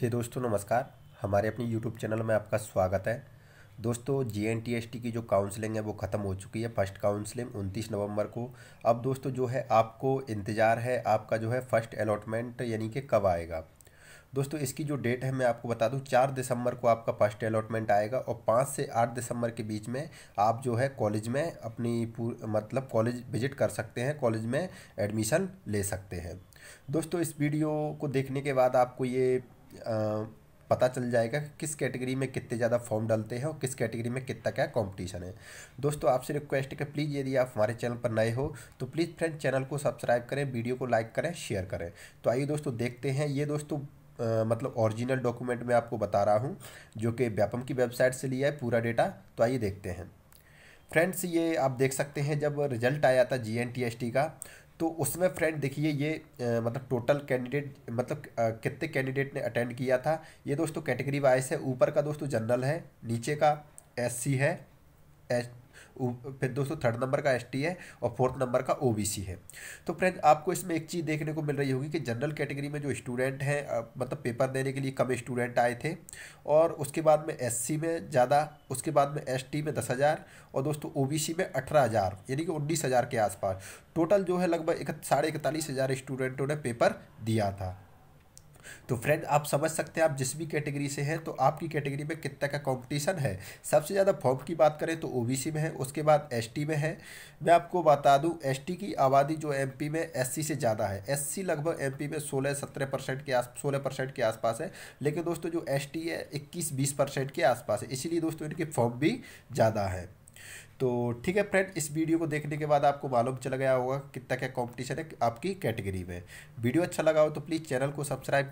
हे दोस्तों नमस्कार हमारे अपने यूट्यूब चैनल में आपका स्वागत है दोस्तों जी की जो काउंसलिंग है वो ख़त्म हो चुकी है फर्स्ट काउंसलिंग 29 नवंबर को अब दोस्तों जो है आपको इंतज़ार है आपका जो है फ़र्स्ट अलॉटमेंट यानी कि कब आएगा दोस्तों इसकी जो डेट है मैं आपको बता दूं चार दिसंबर को आपका फर्स्ट अलॉटमेंट आएगा और पाँच से आठ दिसंबर के बीच में आप जो है कॉलेज में अपनी मतलब कॉलेज विजिट कर सकते हैं कॉलेज में एडमिशन ले सकते हैं दोस्तों इस वीडियो को देखने के बाद आपको ये पता चल जाएगा कि किस कैटेगरी में कितने ज़्यादा फॉर्म डालते हैं और किस कैटेगरी में कितना क्या कंपटीशन है दोस्तों आपसे रिक्वेस्ट है कि प्लीज़ यदि आप हमारे चैनल पर नए हो तो प्लीज़ फ्रेंड चैनल को सब्सक्राइब करें वीडियो को लाइक करें शेयर करें तो आइए दोस्तों देखते हैं ये दोस्तों आ, मतलब ओरिजिनल डॉक्यूमेंट मैं आपको बता रहा हूँ जो कि व्यापम की वेबसाइट से लिया है पूरा डेटा तो आइए देखते हैं फ्रेंड्स ये आप देख सकते हैं जब रिजल्ट आया था G N T S T का तो उसमें फ्रेंड देखिए ये मतलब टोटल कैंडिडेट मतलब कितने कैंडिडेट ने अटेंड किया था ये दोस्तों कैटेगरी वाइज है ऊपर का दोस्तों जनरल है नीचे का एससी है एस फिर दोस्तों थर्ड नंबर का एस है और फोर्थ नंबर का ओ है तो फ्रेंड आपको इसमें एक चीज़ देखने को मिल रही होगी कि जनरल कैटेगरी में जो स्टूडेंट हैं मतलब पेपर देने के लिए कम स्टूडेंट आए थे और उसके बाद में एस में ज़्यादा उसके बाद में एस में दस हज़ार और दोस्तों ओ में अठारह हज़ार यानी कि उन्नीस हज़ार के आसपास टोटल जो है लगभग साढ़े इकतालीस हज़ार स्टूडेंटों ने पेपर दिया था तो फ्रेंड आप समझ सकते हैं आप जिस भी कैटेगरी से हैं तो आपकी कैटेगरी में कितना का कॉम्पिटिशन है सबसे ज़्यादा फॉर्म की बात करें तो ओ में है उसके बाद एस में है मैं आपको बता दूँ एस की आबादी जो एम में एस से ज़्यादा है एस लगभग एम में सोलह सत्रह परसेंट के आस सोलह परसेंट के आसपास है लेकिन दोस्तों जो एस है इक्कीस बीस परसेंट के आसपास है इसीलिए दोस्तों इनके फॉर्म भी ज़्यादा है तो ठीक है फ्रेंड इस वीडियो को देखने के बाद आपको मालूम चला गया होगा कितना क्या कॉम्पिटिशन है आपकी कैटेगरी में वीडियो अच्छा लगा हो तो प्लीज़ चैनल को सब्सक्राइब